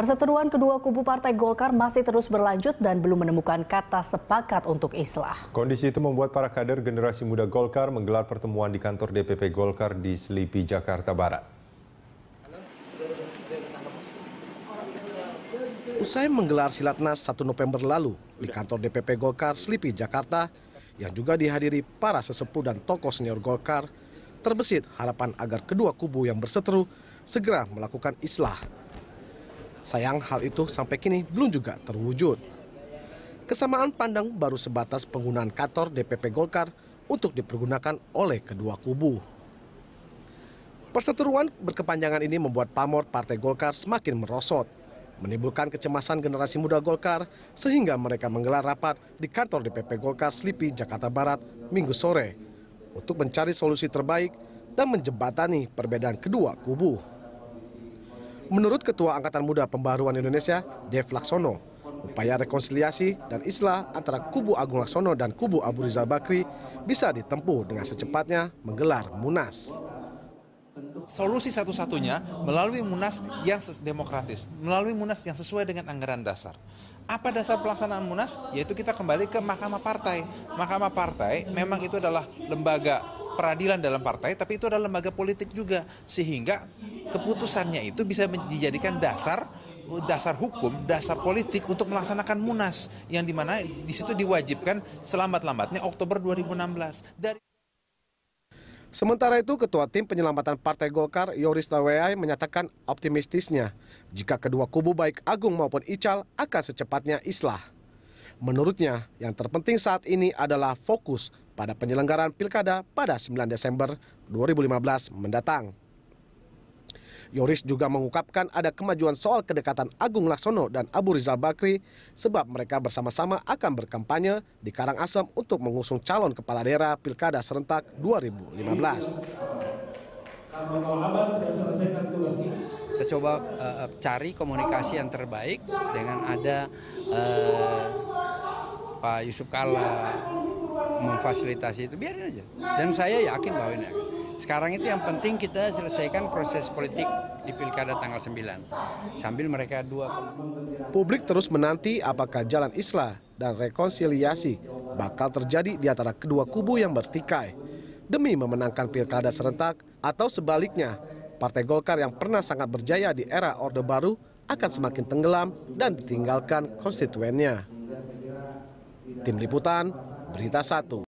Perseteruan kedua kubu Partai Golkar masih terus berlanjut dan belum menemukan kata sepakat untuk islah. Kondisi itu membuat para kader generasi muda Golkar menggelar pertemuan di kantor DPP Golkar di Selipi, Jakarta Barat. Usai menggelar silatnas 1 November lalu di kantor DPP Golkar Selipi, Jakarta, yang juga dihadiri para sesepuh dan tokoh senior Golkar, terbesit harapan agar kedua kubu yang berseteru segera melakukan islah. Sayang hal itu sampai kini belum juga terwujud. Kesamaan pandang baru sebatas penggunaan kantor DPP Golkar untuk dipergunakan oleh kedua kubu. Perseteruan berkepanjangan ini membuat pamor Partai Golkar semakin merosot, menimbulkan kecemasan generasi muda Golkar sehingga mereka menggelar rapat di kantor DPP Golkar Slipi, Jakarta Barat, Minggu sore untuk mencari solusi terbaik dan menjembatani perbedaan kedua kubu. Menurut Ketua Angkatan Muda Pembaruan Indonesia, Dev Laksono, upaya rekonsiliasi dan islah antara kubu Agung Laksono dan kubu Abu Rizal Bakri bisa ditempuh dengan secepatnya menggelar Munas solusi satu-satunya melalui munas yang demokratis, melalui munas yang sesuai dengan anggaran dasar. Apa dasar pelaksanaan munas? Yaitu kita kembali ke mahkamah partai. Mahkamah partai memang itu adalah lembaga peradilan dalam partai, tapi itu adalah lembaga politik juga, sehingga keputusannya itu bisa dijadikan dasar dasar hukum, dasar politik untuk melaksanakan munas yang dimana di situ diwajibkan selambat-lambatnya Oktober 2016. Dari Sementara itu, Ketua Tim Penyelamatan Partai Golkar, Yoris Tawai, menyatakan optimistisnya jika kedua kubu baik Agung maupun Ical akan secepatnya islah. Menurutnya, yang terpenting saat ini adalah fokus pada penyelenggaraan pilkada pada 9 Desember 2015 mendatang. Yoris juga mengungkapkan ada kemajuan soal kedekatan Agung Laksono dan Abu Rizal Bakri sebab mereka bersama-sama akan berkampanye di Karangasem untuk mengusung calon kepala daerah Pilkada serentak 2015. Kita coba uh, cari komunikasi yang terbaik dengan ada uh, Pak Yusuf Kala, memfasilitasi itu biarin aja. Dan saya yakin bahwa ini akan. Sekarang itu yang penting kita selesaikan proses politik di pilkada tanggal 9. Sambil mereka dua. Publik terus menanti apakah jalan islah dan rekonsiliasi bakal terjadi di antara kedua kubu yang bertikai. Demi memenangkan pilkada serentak atau sebaliknya, Partai Golkar yang pernah sangat berjaya di era Orde Baru akan semakin tenggelam dan ditinggalkan konstituennya. Tim Liputan, berita satu